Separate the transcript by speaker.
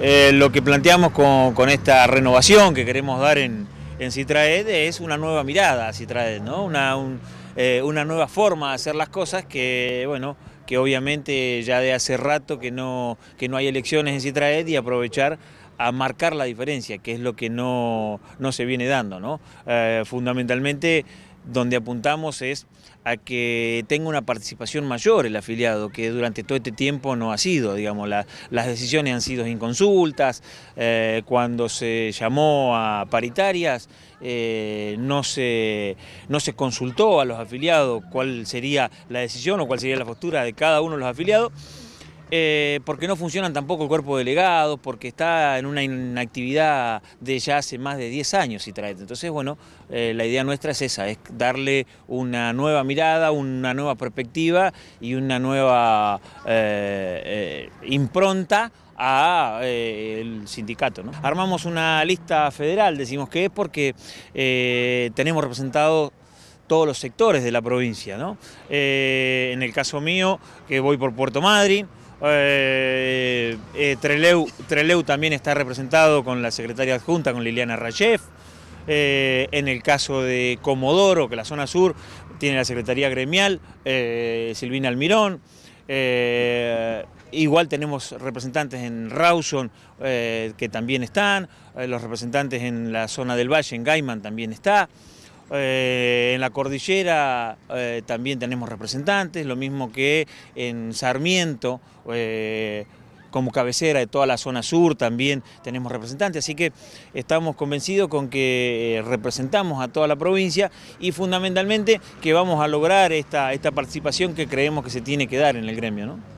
Speaker 1: Eh, lo que planteamos con, esta renovación que queremos dar en, Citraed es una nueva mirada a Citraed, ¿no? una, eh, una nueva forma de hacer las cosas que, bueno, que obviamente ya de hace rato que no, que no hay elecciones en Citraed y aprovechar a marcar la diferencia, que es lo que no, se viene dando. ¿no? Eh, fundamentalmente donde apuntamos es a que tenga una participación mayor el afiliado, que durante todo este tiempo no ha sido, digamos, las decisiones han sido sin consultas, eh, cuando se llamó a paritarias eh, no, se, no se consultó a los afiliados cuál sería la decisión o cuál sería la postura de cada uno de los afiliados, eh, porque no funcionan tampoco el cuerpo delegado, porque está en una inactividad de ya hace más de 10 años y trae. Entonces, bueno, eh, la idea nuestra es esa, es darle una nueva mirada, una nueva perspectiva y una nueva eh, impronta a el sindicato. Armamos una lista federal, decimos que es porque tenemos representados todos los sectores de la provincia. ¿no? en el caso mío, que voy por Puerto Madryn, eh, eh Treleu, también está representado con la secretaria adjunta, con Liliana Rayev. Eh, en el caso de Comodoro, que la zona sur tiene la secretaría gremial, eh, Silvina Almirón. igual tenemos representantes en Rawson que también están, los representantes en la zona del Valle, en Gaiman también está. Eh, en la cordillera eh, también tenemos representantes, lo mismo que en Sarmiento, eh, como cabecera de toda la zona sur también tenemos representantes, así que estamos convencidos con que representamos a toda la provincia y fundamentalmente que vamos a lograr esta, esta participación que creemos que se tiene que dar en el gremio. ¿no?